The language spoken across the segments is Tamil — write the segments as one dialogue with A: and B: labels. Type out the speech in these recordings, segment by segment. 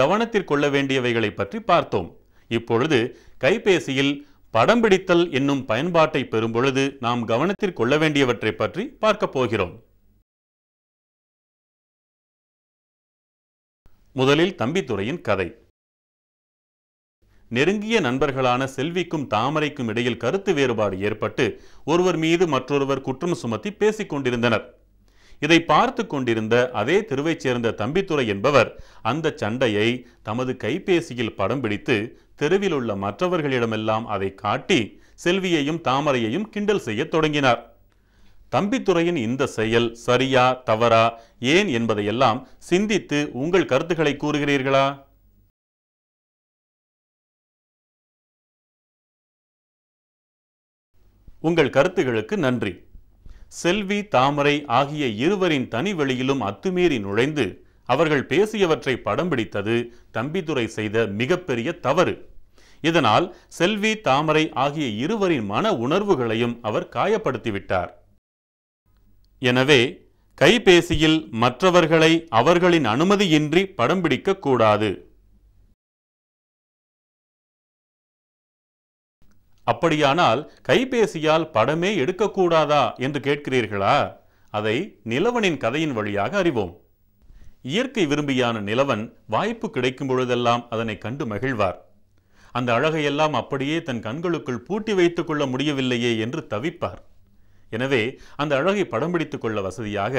A: கவனத்திற்கொள்ள வேண்டியவைகளை பற்றி பார்த்தோம் இப்பொழுது கைபேசியில் படம் பிடித்தல் என்னும் பயன்பாட்டை பெறும்பொழுது நாம் கவனத்திற்கொள்ள வேண்டியவற்றை பற்றி பார்க்கப் போகிறோம் முதலில் தம்பித்துறையின் கதை நெருங்கிய நண்பர்களான செல்விக்கும் தாமரைக்கும் இடையில் கருத்து வேறுபாடு ஏற்பட்டு ஒருவர் மீது மற்றொருவர் குற்றம் சுமத்தி பேசிக் கொண்டிருந்தனர் இதை பார்த்து கொண்டிருந்த அதே தெருவைச் சேர்ந்த தம்பித்துறை என்பவர் அந்த சண்டையை தமது கைபேசியில் படம் பிடித்து தெருவில் உள்ள மற்றவர்களிடமெல்லாம் அதை காட்டி செல்வியையும் தாமரையையும் கிண்டல் செய்ய தொடங்கினார் தம்பித்துறையின் இந்த செயல் சரியா தவறா ஏன் என்பதையெல்லாம் சிந்தித்து உங்கள் கருத்துக்களை கூறுகிறீர்களா உங்கள் கருத்துகளுக்கு நன்றி செல்வி தாமரை ஆகிய இருவரின் தனி வெளியிலும் அத்துமீறி நுழைந்து அவர்கள் பேசியவற்றை படம் பிடித்தது தம்பிதுரை செய்த மிகப்பெரிய தவறு இதனால் செல்வி தாமரை ஆகிய இருவரின் மன உணர்வுகளையும் அவர் காயப்படுத்திவிட்டார் எனவே கைபேசியில் மற்றவர்களை அவர்களின் அனுமதியின்றி படம் பிடிக்கக்கூடாது அப்படியானால் கைபேசியால் படமே எடுக்கக்கூடாதா என்று கேட்கிறீர்களா அதை நிலவனின் கதையின் வழியாக அறிவோம் இயற்கை விரும்பியான நிலவன் வாய்ப்பு கிடைக்கும் பொழுதெல்லாம் அதனை கண்டு மகிழ்வார் அந்த அழகையெல்லாம் அப்படியே தன் கண்களுக்குள் பூட்டி வைத்துக் கொள்ள முடியவில்லையே என்று தவிப்பார் எனவே அந்த அழகை படம் பிடித்துக் கொள்ள வசதியாக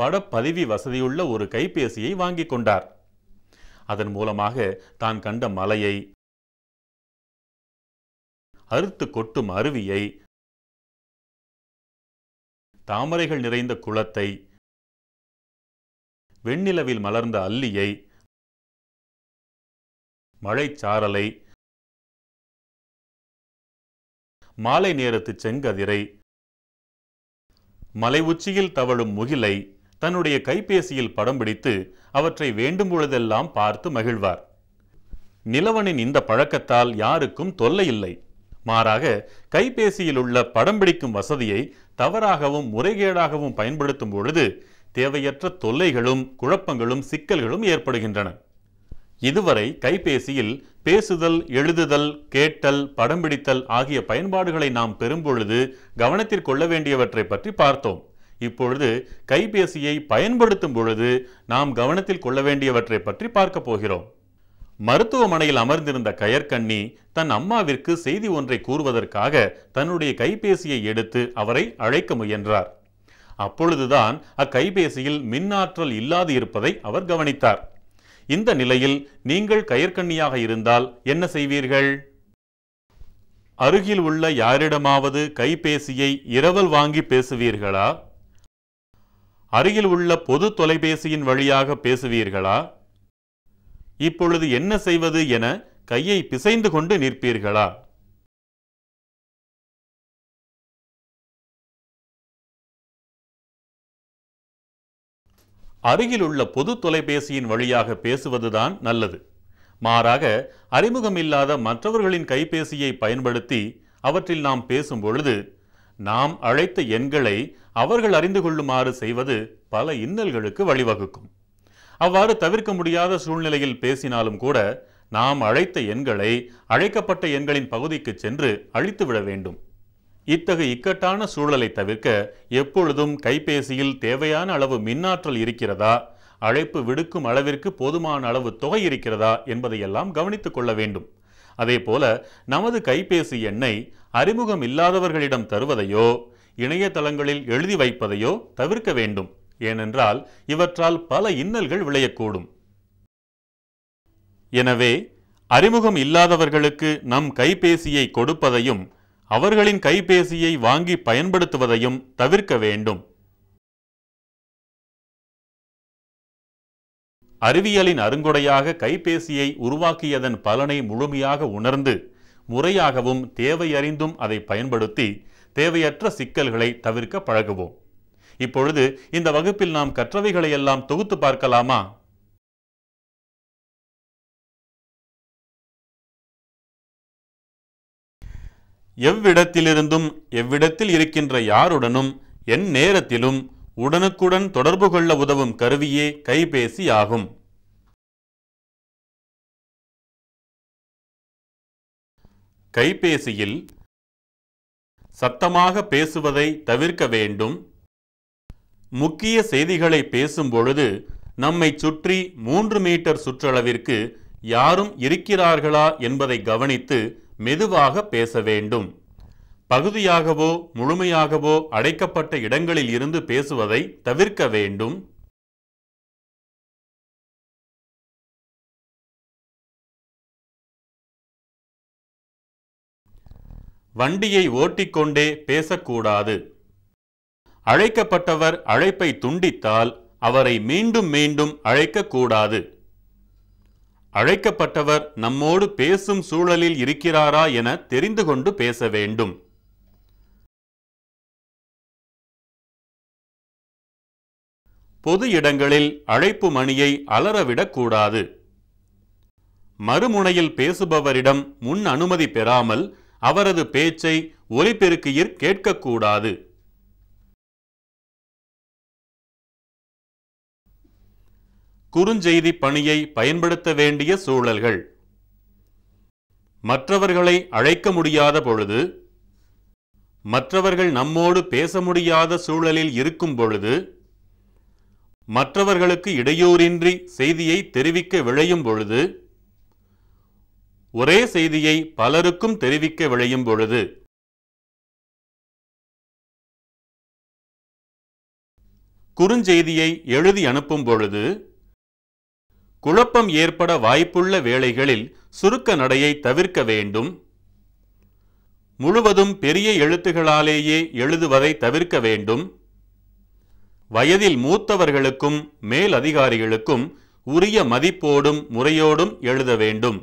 A: படப்பதிவி வசதியுள்ள ஒரு கைபேசியை வாங்கி கொண்டார் அதன் மூலமாக தான் கண்ட மலையை அறுத்து
B: கொட்டும் அருவியை தாமரைகள் நிறைந்த குளத்தை வெண்ணிலவில் மலர்ந்த அல்லியை மழைச்சாரலை
A: மாலை நேரத்து செங்கதிரை மலை உச்சியில் தவழும் முகிலை தன்னுடைய கைபேசியில் படம் பிடித்து அவற்றை வேண்டும் பொழுதெல்லாம் பார்த்து மகிழ்வார் நிலவனின் இந்த பழக்கத்தால் யாருக்கும் தொல்லை இல்லை மாறாக கைபேசியில் உள்ள படம் பிடிக்கும் வசதியை தவறாகவும் முறைகேடாகவும் பயன்படுத்தும் பொழுது தேவையற்ற தொல்லைகளும் குழப்பங்களும் சிக்கல்களும் ஏற்படுகின்றன இதுவரை கைபேசியில் பேசுதல் எழுதுதல் கேட்டல் படம் பிடித்தல் ஆகிய பயன்பாடுகளை நாம் பெறும்பொழுது கவனத்திற்கொள்ள வேண்டியவற்றை பற்றி பார்த்தோம் இப்பொழுது கைபேசியை பயன்படுத்தும் பொழுது நாம் கவனத்தில் கொள்ள வேண்டியவற்றை பற்றி பார்க்கப் போகிறோம் மருத்துவமனையில் அமர்ந்திருந்த கயற்கண்ணி தன் அம்மாவிற்கு செய்தி ஒன்றை கூறுவதற்காக தன்னுடைய கைபேசியை எடுத்து அவரை அழைக்க முயன்றார் அப்பொழுதுதான் அக்கைபேசியில் மின்னாற்றல் இல்லாது இருப்பதை அவர் கவனித்தார் இந்த நிலையில் நீங்கள் கயற்கண்ணியாக இருந்தால் என்ன செய்வீர்கள் அருகில் உள்ள யாரிடமாவது கைபேசியை இரவல் வாங்கி பேசுவீர்களா அருகில் உள்ள பொது தொலைபேசியின் வழியாக பேசுவீர்களா இப்பொழுது என்ன செய்வது என கையை பிசைந்து கொண்டு நிற்பீர்களா அருகிலுள்ள பொது தொலைபேசியின் வழியாக பேசுவதுதான் நல்லது மாறாக அறிமுகமில்லாத மற்றவர்களின் கைபேசியை பயன்படுத்தி அவற்றில் நாம் பேசும் பொழுது நாம் அழைத்த எண்களை அவர்கள் அறிந்து கொள்ளுமாறு செய்வது பல இன்னல்களுக்கு வழிவகுக்கும் அவ்வாறு தவிர்க்க முடியாத சூழ்நிலையில் பேசினாலும் கூட நாம் அழைத்த எண்களை அழைக்கப்பட்ட எண்களின் பகுதிக்கு சென்று அழித்துவிட வேண்டும் இத்தகு இக்கட்டான சூழலை தவிர்க்க எப்பொழுதும் கைபேசியில் தேவையான அளவு மின்னாற்றல் இருக்கிறதா அழைப்பு விடுக்கும் அளவிற்கு போதுமான அளவு தொகை இருக்கிறதா என்பதையெல்லாம் கவனித்துக் கொள்ள வேண்டும் அதேபோல நமது கைபேசி எண்ணை அறிமுகம் இல்லாதவர்களிடம் தருவதையோ இணையதளங்களில் எழுதி வைப்பதையோ தவிர்க்க வேண்டும் ஏனென்றால் இவற்றால் பல இன்னல்கள் விளையக்கூடும் எனவே அறிமுகம் இல்லாதவர்களுக்கு நம் கைபேசியை கொடுப்பதையும் அவர்களின் கைபேசியை வாங்கி பயன்படுத்துவதையும் தவிர்க்க வேண்டும் அறிவியலின் அருங்கொடையாக கைபேசியை உருவாக்கியதன் பலனை முழுமையாக உணர்ந்து முறையாகவும் தேவையறிந்தும் அதை பயன்படுத்தி தேவையற்ற சிக்கல்களை தவிர்க்க பழகுவோம் இப்பொழுது இந்த வகுப்பில் நாம் கற்றவைகளை எல்லாம் தொகுத்து பார்க்கலாமா எவ்விடத்திலிருந்தும் எவ்விடத்தில் இருக்கின்ற யாருடனும் என் நேரத்திலும் உடனுக்குடன் தொடர்பு கொள்ள உதவும் கருவியே கைபேசி ஆகும்
B: கைபேசியில்
A: சத்தமாக பேசுவதை தவிர்க்க வேண்டும் முக்கிய செய்திகளை பேசும் பொழுது நம்மை சுற்றி மூன்று மீட்டர் சுற்றளவிற்கு யாரும் இருக்கிறார்களா என்பதை கவனித்து மெதுவாக பேச வேண்டும் பகுதியாகவோ முழுமையாகவோ அடைக்கப்பட்ட இடங்களில் இருந்து பேசுவதை தவிர்க்க வேண்டும் வண்டியை ஓட்டிக்கொண்டே பேசக்கூடாது அழைக்கப்பட்டவர் அழைப்பை துண்டித்தால் அவரை மீண்டும் மீண்டும் அழைக்கக்கூடாது அழைக்கப்பட்டவர் நம்மோடு பேசும் சூழலில் இருக்கிறாரா என தெரிந்து கொண்டு பேச வேண்டும் பொது இடங்களில் அழைப்பு மணியை அலறவிடக்கூடாது மறுமுனையில் பேசுபவரிடம் முன் அனுமதி பெறாமல் அவரது பேச்சை ஒலிபெருக்கியிற் கேட்கக்கூடாது குறுஞ்செய்தி பணியை பயன்படுத்த வேண்டிய சூழல்கள் மற்றவர்களை அழைக்க முடியாத பொழுது மற்றவர்கள் நம்மோடு பேச முடியாத சூழலில் இருக்கும் பொழுது மற்றவர்களுக்கு இடையூறின்றி செய்தியை தெரிவிக்க விழையும் பொழுது ஒரே செய்தியை பலருக்கும் தெரிவிக்க விழையும் பொழுது குறுஞ்செய்தியை எழுதி அனுப்பும் பொழுது குழப்பம் ஏற்பட வாய்ப்புள்ள வேளைகளில் சுருக்க நடையை தவிர்க்க வேண்டும் முழுவதும் பெரிய எழுத்துகளாலேயே எழுதுவதை தவிர்க்க வேண்டும் வயதில் மூத்தவர்களுக்கும் மேல் அதிகாரிகளுக்கும் உரிய மதிப்போடும் முறையோடும் எழுத வேண்டும்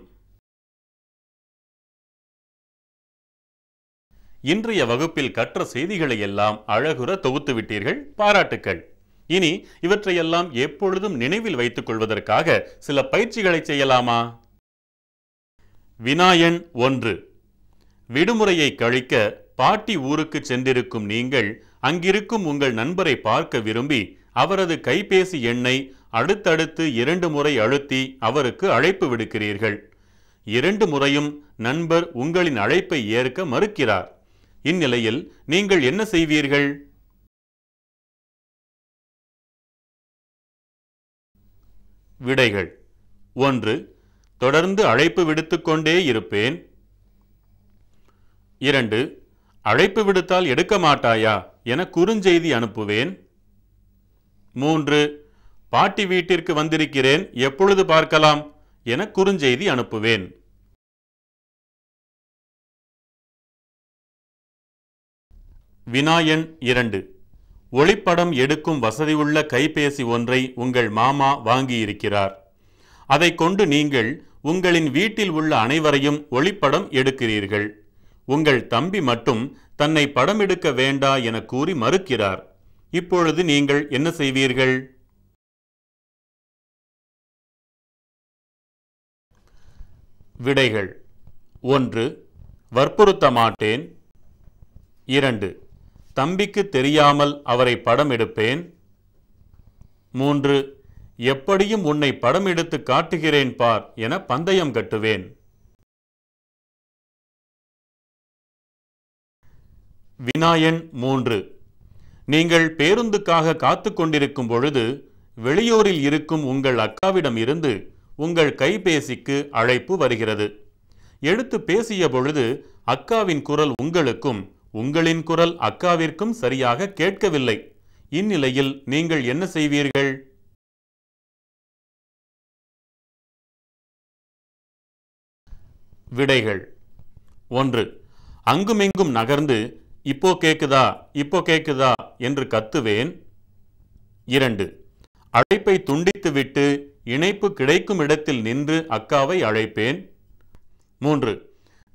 A: இன்றைய வகுப்பில் கற்ற செய்திகளை எல்லாம் அழகுற தொகுத்துவிட்டீர்கள் பாராட்டுக்கள் இனி இவற்றையெல்லாம் எப்பொழுதும் நினைவில் வைத்துக் கொள்வதற்காக சில பயிற்சிகளை செய்யலாமா வினாயன் ஒன்று விடுமுறையை கழிக்க பாட்டி ஊருக்கு சென்றிருக்கும் நீங்கள் அங்கிருக்கும் உங்கள் நண்பரை பார்க்க விரும்பி அவரது கைபேசி எண்ணை அடுத்தடுத்து இரண்டு முறை அழுத்தி அவருக்கு அழைப்பு விடுக்கிறீர்கள் இரண்டு முறையும் நண்பர் உங்களின் அழைப்பை ஏற்க மறுக்கிறார் இந்நிலையில் நீங்கள் என்ன செய்வீர்கள் விடைகள் ஒன்று தொடர்ந்து அழைப்பு விடுத்துக்கொண்டே இருப்பேன் இரண்டு அழைப்பு விடுத்தால் எடுக்க மாட்டாயா என குறுஞ்செய்தி அனுப்புவேன் மூன்று பாட்டி வீட்டிற்கு வந்திருக்கிறேன் எப்பொழுது பார்க்கலாம் என குறுஞ்செய்தி அனுப்புவேன் வினாயன் இரண்டு ஒளிப்படம் எடுக்கும் வசதியுள்ள கைபேசி ஒன்றை உங்கள் மாமா வாங்கியிருக்கிறார் அதை கொண்டு நீங்கள் உங்களின் வீட்டில் உள்ள அனைவரையும் ஒளிப்படம் எடுக்கிறீர்கள் உங்கள் தம்பி மட்டும் தன்னை படம் எடுக்க வேண்டா என கூறி மறுக்கிறார் இப்பொழுது நீங்கள் என்ன செய்வீர்கள் விடைகள் ஒன்று வற்புறுத்த மாட்டேன் இரண்டு தம்பிக்கு தெரியாமல் அவரை படம் எடுப்பேன் மூன்று எப்படியும் உன்னை படம் எடுத்து காட்டுகிறேன் பார் என பந்தயம் கட்டுவேன் வினாயன் மூன்று நீங்கள் பேருந்துக்காக காத்து கொண்டிருக்கும் பொழுது வெளியூரில் இருக்கும் உங்கள் அக்காவிடம் இருந்து உங்கள் கைபேசிக்கு அழைப்பு வருகிறது எடுத்து பேசிய பொழுது அக்காவின் குரல் உங்களுக்கும் உங்களின் குரல் அக்காவிற்கும் சரியாக கேட்கவில்லை இந்நிலையில் நீங்கள் என்ன செய்வீர்கள் விடைகள் ஒன்று அங்குமிங்கும் நகர்ந்து இப்போ கேக்குதா இப்போ கேக்குதா என்று கத்துவேன் இரண்டு அழைப்பை துண்டித்துவிட்டு இணைப்பு கிடைக்கும் இடத்தில் நின்று அக்காவை அழைப்பேன் மூன்று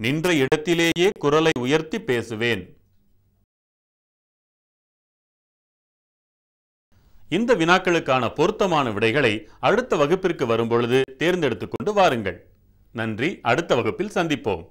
A: நின்ற இடத்திலேயே குரலை உயர்த்தி பேசுவேன் இந்த வினாக்களுக்கான பொருத்தமான விடைகளை அடுத்த வகுப்பிற்கு வரும்பொழுது தேர்ந்தெடுத்துக்கொண்டு வாருங்கள் நன்றி அடுத்த வகுப்பில் சந்திப்போம்